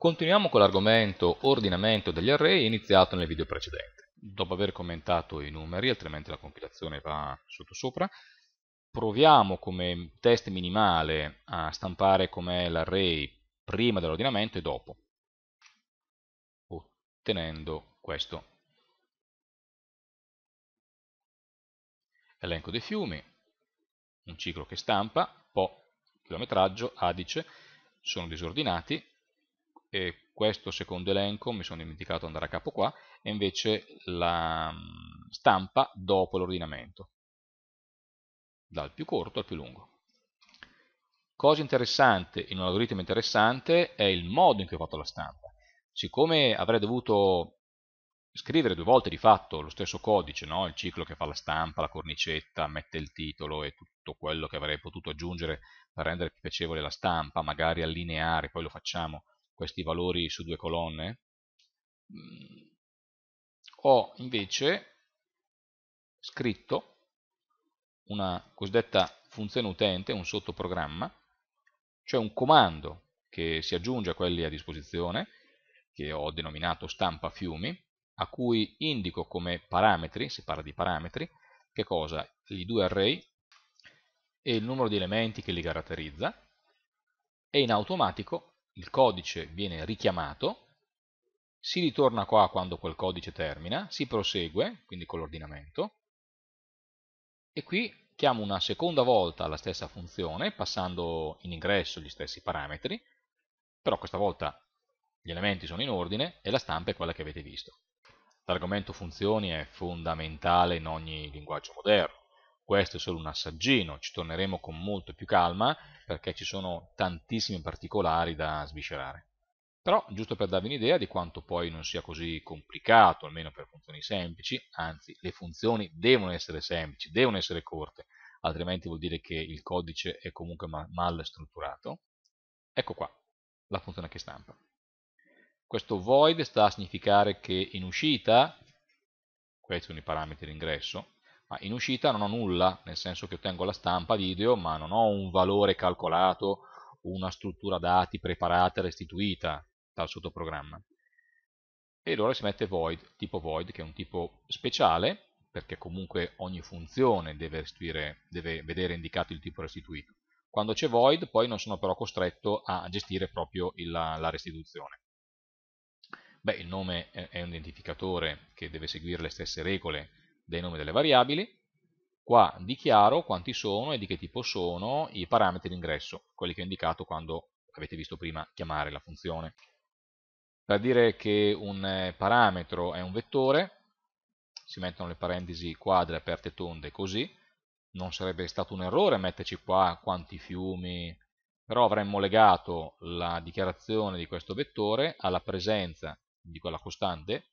Continuiamo con l'argomento ordinamento degli array iniziato nel video precedente. Dopo aver commentato i numeri, altrimenti la compilazione va sottosopra, proviamo come test minimale a stampare com'è l'array prima dell'ordinamento e dopo, ottenendo questo. Elenco dei fiumi, un ciclo che stampa, po, chilometraggio, adice, sono disordinati, e questo secondo elenco, mi sono dimenticato di andare a capo qua, è invece la mm, stampa dopo l'ordinamento, dal più corto al più lungo. Cosa interessante in un algoritmo interessante è il modo in cui ho fatto la stampa. Siccome avrei dovuto scrivere due volte di fatto lo stesso codice, no? il ciclo che fa la stampa, la cornicetta, mette il titolo e tutto quello che avrei potuto aggiungere per rendere più piacevole la stampa, magari allineare, poi lo facciamo questi valori su due colonne, mm. ho invece scritto una cosiddetta funzione utente, un sottoprogramma, cioè un comando che si aggiunge a quelli a disposizione, che ho denominato stampa fiumi, a cui indico come parametri, si parla di parametri, che cosa? I due array e il numero di elementi che li caratterizza, e in automatico il codice viene richiamato, si ritorna qua quando quel codice termina, si prosegue, quindi con l'ordinamento, e qui chiamo una seconda volta la stessa funzione, passando in ingresso gli stessi parametri, però questa volta gli elementi sono in ordine e la stampa è quella che avete visto. L'argomento funzioni è fondamentale in ogni linguaggio moderno, questo è solo un assaggino, ci torneremo con molto più calma perché ci sono tantissimi particolari da sviscerare. Però, giusto per darvi un'idea di quanto poi non sia così complicato, almeno per funzioni semplici, anzi le funzioni devono essere semplici, devono essere corte, altrimenti vuol dire che il codice è comunque mal strutturato. Ecco qua, la funzione che stampa. Questo void sta a significare che in uscita, questi sono i parametri d'ingresso, ma in uscita non ho nulla, nel senso che ottengo la stampa video, ma non ho un valore calcolato, una struttura dati preparata e restituita dal sottoprogramma. E allora si mette void, tipo void, che è un tipo speciale, perché comunque ogni funzione deve, deve vedere indicato il tipo restituito. Quando c'è void poi non sono però costretto a gestire proprio il, la, la restituzione. Beh, il nome è un identificatore che deve seguire le stesse regole dei nomi delle variabili, qua dichiaro quanti sono e di che tipo sono i parametri d'ingresso, quelli che ho indicato quando avete visto prima chiamare la funzione. Per dire che un eh, parametro è un vettore, si mettono le parentesi quadre aperte tonde così, non sarebbe stato un errore metterci qua quanti fiumi, però avremmo legato la dichiarazione di questo vettore alla presenza di quella costante,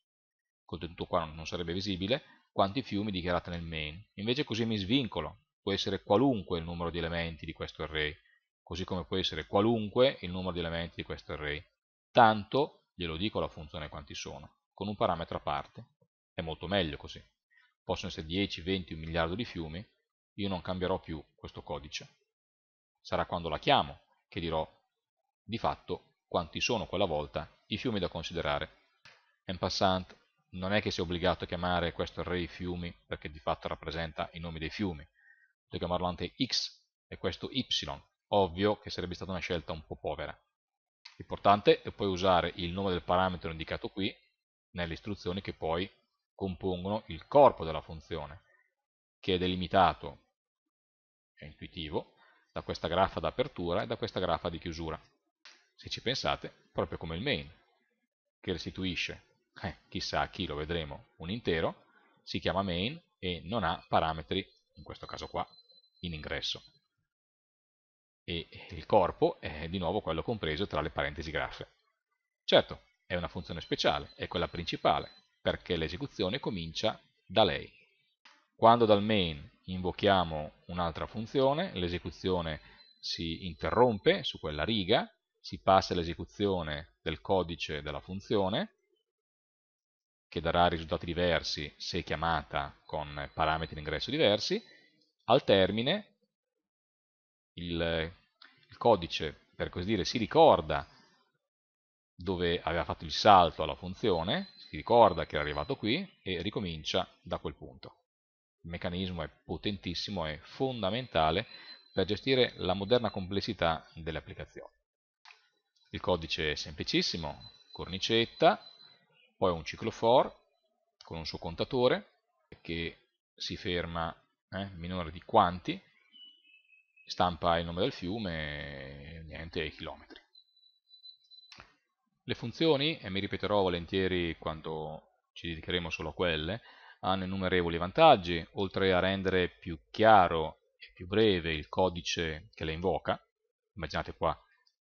contenuto qua non sarebbe visibile, quanti fiumi dichiarate nel main. Invece così mi svincolo, può essere qualunque il numero di elementi di questo array, così come può essere qualunque il numero di elementi di questo array. Tanto glielo dico alla funzione quanti sono, con un parametro a parte. È molto meglio così. Possono essere 10, 20, un miliardo di fiumi, io non cambierò più questo codice. Sarà quando la chiamo che dirò di fatto quanti sono quella volta i fiumi da considerare. En passant, non è che sia obbligato a chiamare questo array fiumi perché di fatto rappresenta i nomi dei fiumi, potrei chiamarlo anche x e questo y, ovvio che sarebbe stata una scelta un po' povera. L'importante è poi usare il nome del parametro indicato qui nelle istruzioni che poi compongono il corpo della funzione, che è delimitato, è intuitivo, da questa graffa d'apertura e da questa graffa di chiusura. Se ci pensate, proprio come il main, che restituisce eh, chissà a chi lo vedremo un intero, si chiama main e non ha parametri, in questo caso qua, in ingresso. E il corpo è di nuovo quello compreso tra le parentesi graffe. Certo, è una funzione speciale, è quella principale, perché l'esecuzione comincia da lei. Quando dal main invochiamo un'altra funzione, l'esecuzione si interrompe su quella riga, si passa l'esecuzione del codice della funzione, che darà risultati diversi se chiamata con parametri di ingresso diversi, al termine il, il codice, per così dire, si ricorda dove aveva fatto il salto alla funzione, si ricorda che era arrivato qui e ricomincia da quel punto. Il meccanismo è potentissimo, è fondamentale per gestire la moderna complessità delle applicazioni. Il codice è semplicissimo, cornicetta, poi un ciclo for con un suo contatore che si ferma eh, minore di quanti, stampa il nome del fiume e niente, i chilometri. Le funzioni, e mi ripeterò volentieri quando ci dedicheremo solo a quelle, hanno innumerevoli vantaggi, oltre a rendere più chiaro e più breve il codice che le invoca, immaginate qua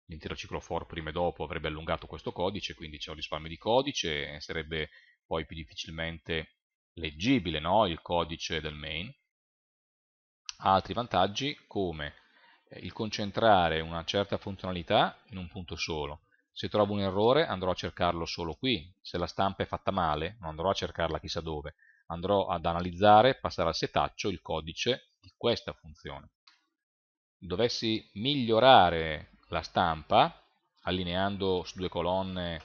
l'intero ciclo for prima e dopo avrebbe allungato questo codice, quindi c'è un risparmio di codice, sarebbe poi più difficilmente leggibile no? il codice del main. Ha altri vantaggi come eh, il concentrare una certa funzionalità in un punto solo. Se trovo un errore andrò a cercarlo solo qui, se la stampa è fatta male non andrò a cercarla chissà dove, andrò ad analizzare, passare al setaccio il codice di questa funzione. Dovessi migliorare la stampa, allineando su due colonne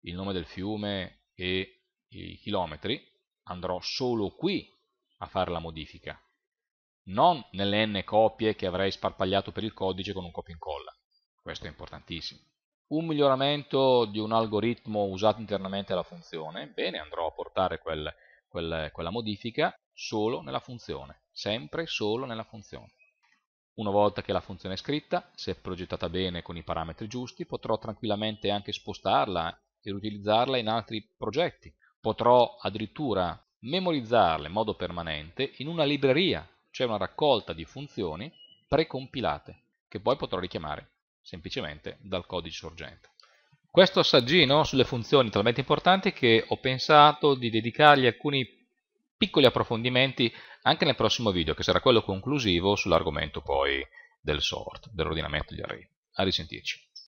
il nome del fiume e i chilometri, andrò solo qui a fare la modifica, non nelle n copie che avrei sparpagliato per il codice con un copia e incolla. Questo è importantissimo. Un miglioramento di un algoritmo usato internamente alla funzione, bene, andrò a portare quel, quel, quella modifica solo nella funzione, sempre solo nella funzione. Una volta che la funzione è scritta, se progettata bene con i parametri giusti, potrò tranquillamente anche spostarla e utilizzarla in altri progetti. Potrò addirittura memorizzarla in modo permanente in una libreria, cioè una raccolta di funzioni precompilate, che poi potrò richiamare semplicemente dal codice sorgente. Questo assaggino sulle funzioni è talmente importante che ho pensato di dedicargli alcuni piccoli approfondimenti anche nel prossimo video, che sarà quello conclusivo sull'argomento poi del sort, dell'ordinamento di array. A risentirci.